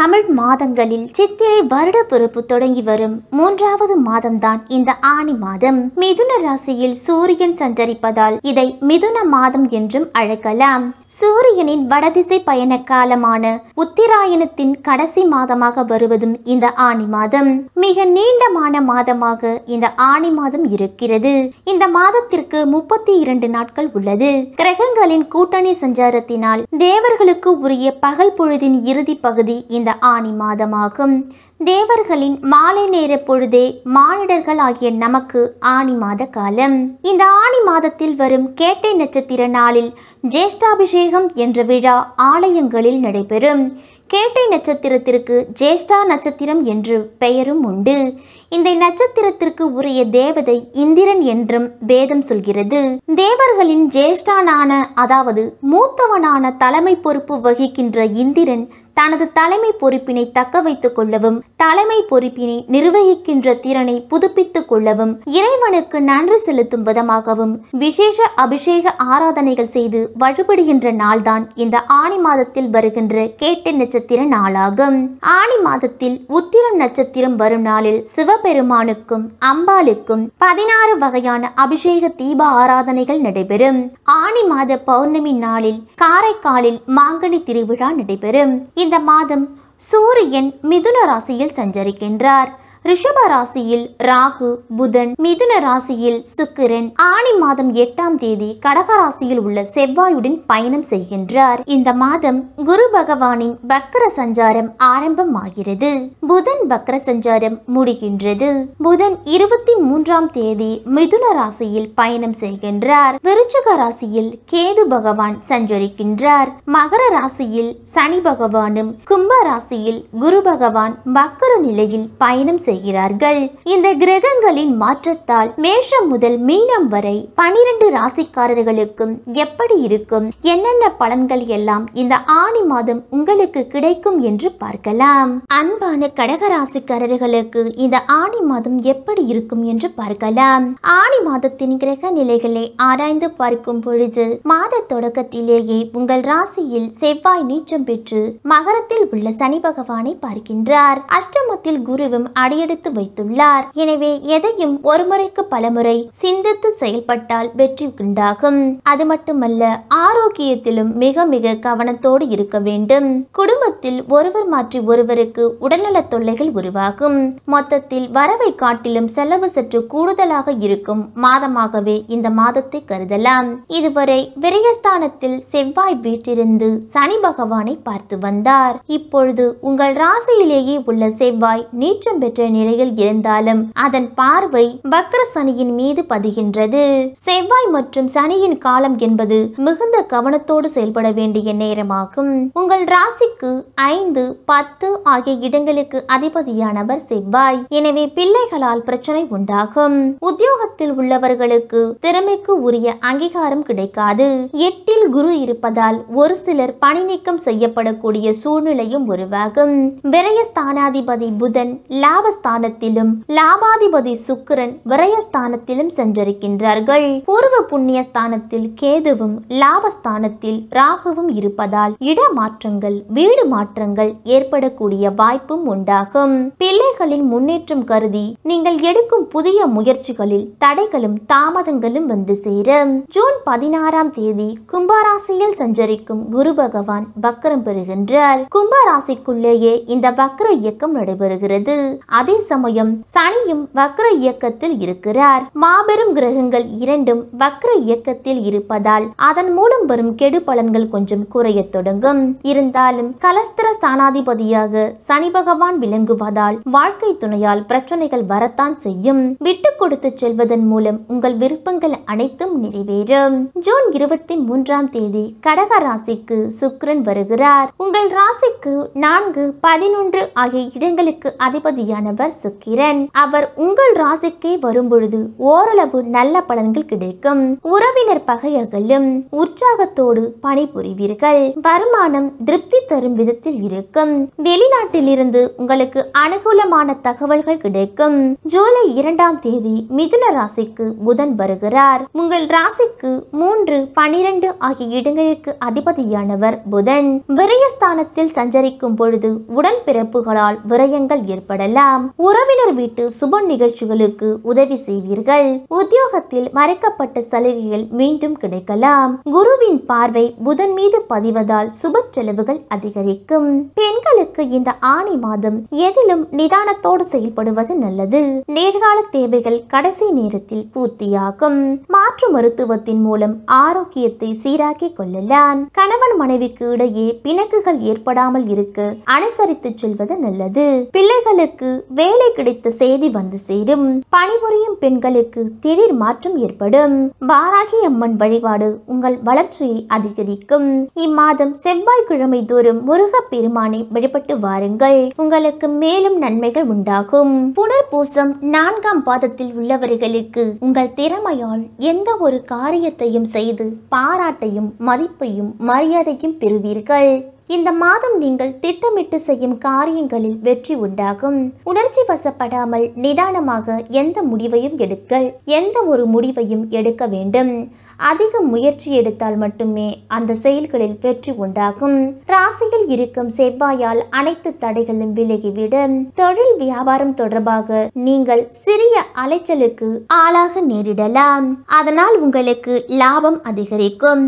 தமிழ் மாதங்களில் சித்திரை வருட பிறப்பு தொடங்கி வரும் மூன்றாவது மாதம்தான் இந்த ஆணி மாதம் மிதுன ராசியில் சூரியன் சஞ்சரிப்பதால் இதை மிதுன மாதம் என்றும் அழைக்கலாம் சூரியனின் வடதிசை பயண காலமான உத்திராயணத்தின் கடைசி மாதமாக வருவதும் இந்த ஆணி மாதம் மிக நீண்டமான மாதமாக இந்த ஆணி மாதம் இருக்கிறது இந்த மாதத்திற்கு முப்பத்தி இரண்டு நாட்கள் உள்ளது கிரகங்களின் கூட்டணி சஞ்சாரத்தினால் தேவர்களுக்கு உரிய பகல் பொழுதின் இறுதி பகுதி இந்த இந்த ஆணி மாதமாகும் தேவர்களின் மாலை நேர பொழுதே மானிடர்கள் ஆகிய நமக்கு ஆணி மாத காலம் இந்த ஆணி மாதத்தில் வரும் கேட்டை நட்சத்திர நாளில் ஜேஷ்டாபிஷேகம் என்ற விழா ஆலயங்களில் நடைபெறும் கேட்டை நட்சத்திரத்திற்கு ஜேஷ்டா நட்சத்திரம் என்று பெயரும் உண்டு இந்த நட்சத்திரத்திற்கு உரிய தேவதை இந்திரன் என்றும் வேதம் சொல்கிறது தேவர்களின் ஜேஷ்டானான அதாவது மூத்தவனான தலைமை பொறுப்பு வகிக்கின்ற இந்திரன் தனது தலைமை பொறுப்பினை தக்க வைத்துக் கொள்ளவும் தலைமை பொறுப்பினை நிர்வகிக்கின்ற திறனை புதுப்பித்துக் கொள்ளவும் இறைவனுக்கு நன்றி செலுத்தும் விதமாகவும் விசேஷ அபிஷேக ஆராதனைகள் செய்து வழிபடுகின்ற நாள்தான் இந்த ஆணி மாதத்தில் வருகின்ற கேட்ட நட்சத்திர நாளாகும் ஆணி மாதத்தில் உத்திரம் நட்சத்திரம் வரும் நாளில் சிவபெருமானுக்கும் அம்பாளுக்கும் பதினாறு வகையான அபிஷேக தீப ஆராதனைகள் நடைபெறும் ஆணி மாத பௌர்ணமி நாளில் காரைக்காலில் மாங்கனி திருவிழா நடைபெறும் இந்த மாதம் சூரியன் மிதுன ராசியில் சஞ்சரிக்கின்றார் ரிஷப ராசியில் ராகு புதன் மிதுன ராசியில் சுக்கிரன் ஆணி மாதம் எட்டாம் தேதி கடக ராசியில் உள்ள செவ்வாயுடன் பயணம் செய்கின்றார் இந்த மாதம் குரு பகவானின் பக்கர சஞ்சாரம் ஆரம்பமாகிறது புதன் பக்கர சஞ்சாரம் முடிகின்றது புதன் இருபத்தி மூன்றாம் தேதி மிதுன ராசியில் பயணம் செய்கின்றார் விருச்சக ராசியில் கேது பகவான் சஞ்சரிக்கின்றார் மகர ராசியில் சனி பகவானும் கும்ப ராசியில் குரு பகவான் வக்கர நிலையில் பயணம் செய்கிறார்கள் இந்த கிரகங்களின் மாற்றத்தால் மேஷம் முதல் மீனம் வரை பனிரெண்டு ராசிக்காரர்களுக்கும் எப்படி இருக்கும் என்னென்ன பலன்கள் எல்லாம் இந்த ஆணி மாதம் உங்களுக்கு கிடைக்கும் என்று பார்க்கலாம் அன்பான கடகராசிக்காரர்களுக்கு இந்த ஆணி மாதம் எப்படி இருக்கும் என்று பார்க்கலாம் ஆணி மாதத்தின் கிரக நிலைகளை ஆராய்ந்து பார்க்கும் பொழுது மாத தொடக்கத்திலேயே உங்கள் ராசியில் செவ்வாய் நீச்சம் பெற்று மகரத்தில் உள்ள சனி பகவானை பார்க்கின்றார் அஷ்டமத்தில் குருவும் அடியெடுத்து வைத்துள்ளார் எனவே எதையும் ஒருமுறைக்கு பலமுறை சிந்தித்து செயல்பட்டால் வெற்றி உண்டாகும் அது மட்டுமல்ல ஆரோக்கியத்திலும் மிக மிக கவனத்தோடு இருக்க வேண்டும் குடும்பத்தில் ஒருவர் மாற்றி ஒருவருக்கு உடல்நல தொல்லைகள் உருவாகும் மொத்தத்தில் வரவை காட்டிலும் செலவு சற்று கூடுதலாக இருக்கும் மாதமாகவே இந்த மாதத்தை கருதலாம் இதுவரை விரயஸ்தானத்தில் செவ்வாய் வீட்டிருந்து சனி பகவானை பார்த்து வந்தார் இப்பொழுது இப்பொழுது உங்கள் ராசியிலேயே உள்ள செவ்வாய் நீச்சம் பெற்ற நிலையில் இருந்தாலும் அதன் பார்வை வக்கர சனியின் மீது பதிகின்றது செவ்வாய் மற்றும் சனியின் காலம் என்பது மிகுந்த கவனத்தோடு செயல்பட வேண்டிய நேரமாகும் உங்கள் ராசிக்கு ஐந்து பத்து ஆகிய இடங்களுக்கு அதிபதியானவர் செவ்வாய் எனவே பிள்ளைகளால் பிரச்சனை உண்டாகும் உத்தியோகத்தில் உள்ளவர்களுக்கு திறமைக்கு உரிய அங்கீகாரம் கிடைக்காது எட்டில் குரு இருப்பதால் ஒரு சிலர் பணி நீக்கம் செய்யப்படக்கூடிய சூழ்நிலையும் ஒரு உருவாகும் விரயஸ்தானாதிபதி புதன் லாபஸ்தானத்திலும் லாபாதிபதி சுக்கரன் விரயஸ்தானத்திலும் சென்றிருக்கின்றார்கள் பூர்வ புண்ணியஸ்தானத்தில் கேதுவும் லாபஸ்தானத்தில் ராகுவும் இருப்பதால் இடமாற்றங்கள் வீடு மாற்றங்கள் ஏற்படக்கூடிய வாய்ப்பும் உண்டாகும் பிள்ளைகளின் முன்னேற்றம் கருதி நீங்கள் எடுக்கும் புதிய முயற்சிகளில் தடைகளும் தாமதங்களும் வந்து சேரும் ஜூன் பதினாறாம் தேதி கும்பராசியில் சஞ்சரிக்கும் குரு பகவான் வக்கரம் பெறுகின்றார் கும்பராசி ராசிக்குள்ளேயே இந்த வக்ர இயக்கம் நடைபெறுகிறது அதே சமயம் சனியும் வக்ர இயக்கத்தில் இருக்கிறார் மாபெரும் கிரகங்கள் இரண்டும் வக்ர இயக்கத்தில் இருப்பதால் அதன் மூலம் வரும் கெடு பலன்கள் கொஞ்சம் குறைய தொடங்கும் இருந்தாலும் கலஸ்திர ஸ்தானாதிபதியாக சனி பகவான் விளங்குவதால் வாழ்க்கை துணையால் பிரச்சனைகள் வரத்தான் செய்யும் விட்டு கொடுத்து செல்வதன் மூலம் உங்கள் விருப்பங்கள் அனைத்தும் நிறைவேறும் ஜூன் இருபத்தி மூன்றாம் தேதி கடக ராசிக்கு சுக்ரன் வருகிறார் உங்கள் ராசிக்கு நான்கு பதினொன்று ஆகிய இடங்களுக்கு அதிபதியானவர் சுக்கிரன் அவர் உங்கள் ராசிக்கே வரும்பொழுது ஓரளவு நல்ல பலன்கள் கிடைக்கும் உறவினர் பகை அகலும் உற்சாகத்தோடு பணிபுரிவீர்கள் வருமானம் திருப்தி தரும் விதத்தில் இருக்கும் வெளிநாட்டிலிருந்து உங்களுக்கு அனுகூலமான தகவல்கள் கிடைக்கும் ஜூலை இரண்டாம் தேதி மிதுன ராசிக்கு புதன் வருகிறார் உங்கள் ராசிக்கு மூன்று பனிரெண்டு ஆகிய இடங்களுக்கு அதிபதியானவர் புதன் விரயஸ்தானத்தில் சஞ்சரி சந்திக்கும் பொழுது உடன் பிறப்புகளால் விரயங்கள் ஏற்படலாம் உறவினர் வீட்டு சுப நிகழ்ச்சிகளுக்கு உதவி செய்வீர்கள் உத்தியோகத்தில் மறைக்கப்பட்ட சலுகைகள் மீண்டும் கிடைக்கலாம் குருவின் பார்வை புதன் மீது பதிவதால் சுப செலவுகள் அதிகரிக்கும் பெண்களுக்கு இந்த ஆணி மாதம் எதிலும் நிதானத்தோடு செயல்படுவது நல்லது நேர்கால தேவைகள் கடைசி நேரத்தில் பூர்த்தியாகும் மாற்று மருத்துவத்தின் மூலம் ஆரோக்கியத்தை சீராக்கிக் கொள்ளலாம் கணவன் மனைவிக்கு இடையே பிணக்குகள் ஏற்படாமல் இருக்க பிள்ளைகளுக்கு அனுசரித்து செல்வது நல்லது பிள்ளைகளுக்கு வேலை கிடைத்த செய்தி வந்து சேரும் பணிபுரியும் பெண்களுக்கு திடீர் மாற்றம் ஏற்படும் பாராகி அம்மன் வழிபாடு உங்கள் வளர்ச்சியை அதிகரிக்கும் இம்மாதம் செவ்வாய்க்கிழமை தோறும் முருக பெருமானை வழிபட்டு வாருங்கள் உங்களுக்கு மேலும் நன்மைகள் உண்டாகும் புனர்பூசம் நான்காம் பாதத்தில் உள்ளவர்களுக்கு உங்கள் திறமையால் எந்த ஒரு காரியத்தையும் செய்து பாராட்டையும் மதிப்பையும் மரியாதையும் பெறுவீர்கள் இந்த மாதம் நீங்கள் திட்டமிட்டு செய்யும் காரியங்களில் வெற்றி உண்டாகும் உணர்ச்சி வசப்படாமல் நிதானமாக எந்த முடிவையும் எடுக்க எந்த ஒரு முடிவையும் எடுக்க வேண்டும் அதிக முயற்சி எடுத்தால் மட்டுமே அந்த செயல்களில் வெற்றி உண்டாகும் ராசியில் இருக்கும் செவ்வாயால் அனைத்து தடைகளும் விலகிவிடும் தொழில் வியாபாரம் தொடர்பாக நீங்கள் சிறிய அலைச்சலுக்கு ஆளாக நேரிடலாம் அதனால் உங்களுக்கு லாபம் அதிகரிக்கும்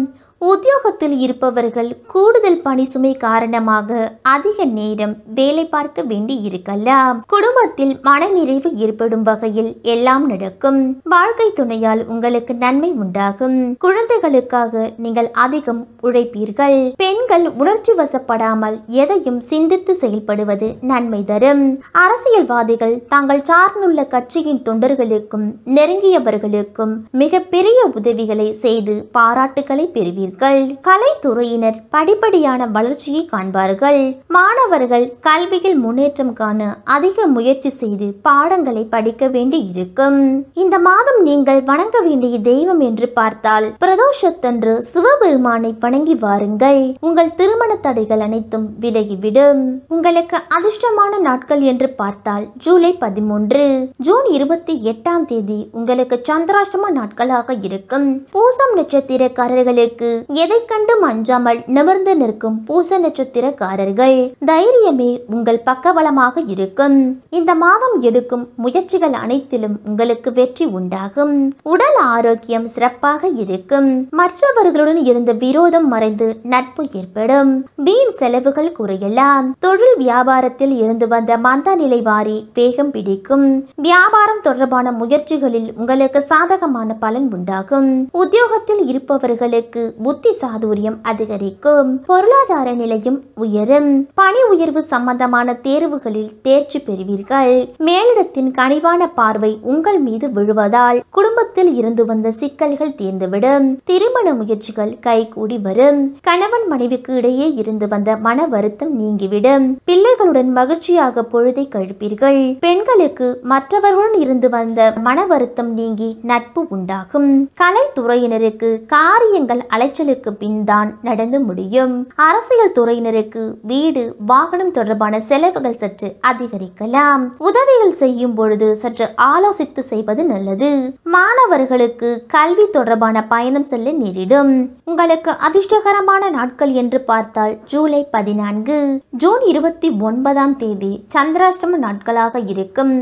உத்தியோகத்தில் இருப்பவர்கள் கூடுதல் பணி சுமை காரணமாக அதிக நேரம் வேலை பார்க்க வேண்டி இருக்கலாம் குடும்பத்தில் மனநிறைவு ஏற்படும் வகையில் எல்லாம் நடக்கும் வாழ்க்கை துணையால் உங்களுக்கு நன்மை உண்டாகும் குழந்தைகளுக்காக நீங்கள் அதிகம் உழைப்பீர்கள் பெண்கள் உணர்ச்சி வசப்படாமல் எதையும் சிந்தித்து செயல்படுவது நன்மை தரும் அரசியல்வாதிகள் தாங்கள் சார்ந்துள்ள கட்சியின் தொண்டர்களுக்கும் நெருங்கியவர்களுக்கும் மிகப்பெரிய உதவிகளை செய்து பாராட்டுகளை பெறுவீர்கள் பெண்கள் கலைத்துறையினர் படிப்படியான வளர்ச்சியை காண்பார்கள் மாணவர்கள் கல்வியில் முன்னேற்றம் காண அதிக முயற்சி செய்து பாடங்களை படிக்க வேண்டி இருக்கும் இந்த மாதம் நீங்கள் வணங்க வேண்டிய தெய்வம் என்று பார்த்தால் பிரதோஷத்தன்று சிவபெருமானை வணங்கி வாருங்கள் உங்கள் திருமண தடைகள் அனைத்தும் விலகிவிடும் உங்களுக்கு அதிர்ஷ்டமான நாட்கள் என்று பார்த்தால் ஜூலை பதிமூன்று ஜூன் இருபத்தி எட்டாம் தேதி உங்களுக்கு சந்திராஷ்டம நாட்களாக இருக்கும் பூசம் நட்சத்திரக்காரர்களுக்கு எதை கண்டு அஞ்சாமல் நிமிர்ந்து நிற்கும் பூச நட்சத்திரக்காரர்கள் தைரியமே உங்கள் பக்கவளமாக இருக்கும் இந்த மாதம் எடுக்கும் முயற்சிகள் அனைத்திலும் உங்களுக்கு வெற்றி உண்டாகும் உடல் ஆரோக்கியம் சிறப்பாக இருக்கும் மற்றவர்களுடன் இருந்த விரோதம் மறைந்து நட்பு ஏற்படும் வீண் செலவுகள் குறையலாம் தொழில் வியாபாரத்தில் இருந்து வந்த மந்த நிலை வாரி வேகம் பிடிக்கும் வியாபாரம் தொடர்பான முயற்சிகளில் உங்களுக்கு சாதகமான பலன் உண்டாகும் உத்தியோகத்தில் இருப்பவர்களுக்கு புத்தி சாதுரியம் அதிகரிக்கும் பொருளாதார நிலையும் உயரும் பணி உயர்வு சம்பந்தமான தேர்வுகளில் தேர்ச்சி பெறுவீர்கள் மேலிடத்தின் கனிவான பார்வை உங்கள் மீது விழுவதால் குடும்பத்தில் இருந்து வந்த சிக்கல்கள் தீர்ந்துவிடும் திருமண முயற்சிகள் கை கூடி வரும் கணவன் மனைவிக்கு இடையே இருந்து வந்த மன வருத்தம் நீங்கிவிடும் பிள்ளைகளுடன் மகிழ்ச்சியாக பொழுதை கழிப்பீர்கள் பெண்களுக்கு மற்றவர்களுடன் இருந்து வந்த மன வருத்தம் நீங்கி நட்பு உண்டாகும் கலைத்துறையினருக்கு காரியங்கள் அலைச்சல் இரைச்சலுக்கு பின் தான் நடந்து முடியும் அரசியல் துறையினருக்கு வீடு வாகனம் தொடர்பான செலவுகள் சற்று அதிகரிக்கலாம் உதவிகள் செய்யும் பொழுது சற்று ஆலோசித்து செய்வது நல்லது மாணவர்களுக்கு கல்வி தொடர்பான பயணம் செல்ல நேரிடும் உங்களுக்கு அதிர்ஷ்டகரமான நாட்கள் என்று பார்த்தால் ஜூலை பதினான்கு ஜூன் இருபத்தி ஒன்பதாம் தேதி சந்திராஷ்டம நாட்களாக இருக்கும்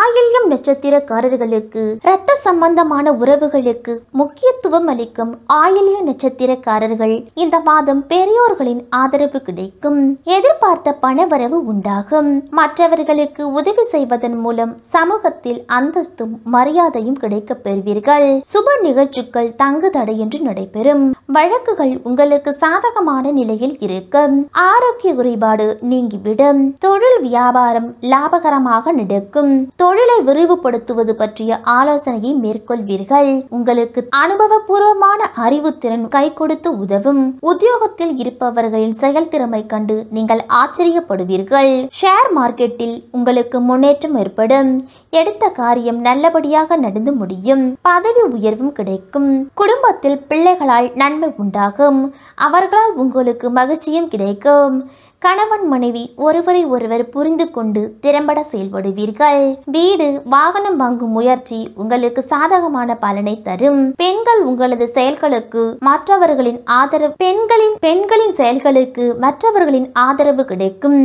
ஆயில்யம் நட்சத்திரக்காரர்களுக்கு இரத்த சம்பந்தமான உறவுகளுக்கு முக்கியத்துவம் அளிக்கும் ஆயில்ய நட்சத்திர நட்சத்திரக்காரர்கள் இந்த மாதம் பெரியோர்களின் ஆதரவு கிடைக்கும் எதிர்பார்த்த பணவரவு உண்டாகும் மற்றவர்களுக்கு உதவி செய்வதன் மூலம் சமூகத்தில் அந்தஸ்தும் மரியாதையும் கிடைக்க பெறுவீர்கள் சுப நிகழ்ச்சிகள் தங்கு என்று நடைபெறும் வழக்குகள் உங்களுக்கு சாதகமான நிலையில் இருக்கும் ஆரோக்கிய குறைபாடு நீங்கிவிடும் தொழில் வியாபாரம் லாபகரமாக நடக்கும் தொழிலை விரிவுபடுத்துவது பற்றிய ஆலோசனையை மேற்கொள்வீர்கள் உங்களுக்கு அனுபவபூர்வமான அறிவுத்திறன் கை கை கொடுத்து உதவும் உத்தியோகத்தில் இருப்பவர்களின் செயல் திறமை கண்டு நீங்கள் ஆச்சரியப்படுவீர்கள் ஷேர் மார்க்கெட்டில் உங்களுக்கு முன்னேற்றம் ஏற்படும் எடுத்த காரியம் நல்லபடியாக நடந்து முடியும் பதவி உயர்வும் கிடைக்கும் குடும்பத்தில் பிள்ளைகளால் நன்மை உண்டாகும் அவர்களால் உங்களுக்கு மகிழ்ச்சியும் கிடைக்கும் கணவன் மனைவி ஒருவரை ஒருவர் புரிந்து கொண்டு திறம்பட செயல்படுவீர்கள் வீடு வாகனம் வாங்கும் முயற்சி உங்களுக்கு சாதகமான பலனை தரும் பெண்கள் உங்களது செயல்களுக்கு மற்றவர்களின் ஆதரவு பெண்களின் பெண்களின் செயல்களுக்கு மற்றவர்களின் ஆதரவு கிடைக்கும்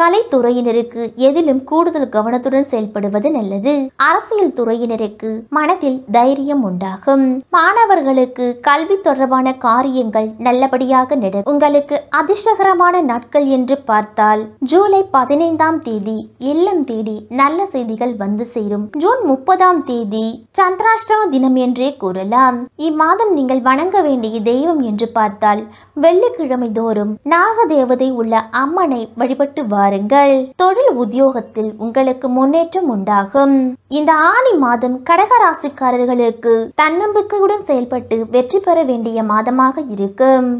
கலைத்துறையினருக்கு எதிலும் கூடுதல் கவனத்துடன் செயல்படுவது நல்லது அரசியல் துறையினருக்கு மனதில் தைரியம் உண்டாகும் மாணவர்களுக்கு கல்வி தொடர்பான காரியங்கள் நல்லபடியாக நட உங்களுக்கு அதிர்ஷ்டகரமான நாட்கள் என்று பார்த்தால் ஜூலை பதினைந்தாம் தேதி இல்லம் தேடி நல்ல செய்திகள் வந்து சேரும் ஜூன் முப்பதாம் தேதி சந்திராஷ்டம தினம் என்றே கூறலாம் இம்மாதம் நீங்கள் வணங்க வேண்டிய தெய்வம் என்று பார்த்தால் வெள்ளிக்கிழமை தோறும் நாக தேவதை உள்ள அம்மனை வழிபட்டு வாருங்கள் தொழில் உத்தியோகத்தில் உங்களுக்கு முன்னேற்றம் உண்டாகும் இந்த ஆணி மாதம் கடகராசிக்காரர்களுக்கு தன்னம்பிக்கையுடன் செயல்பட்டு வெற்றி பெற வேண்டிய மாதமாக இருக்கும்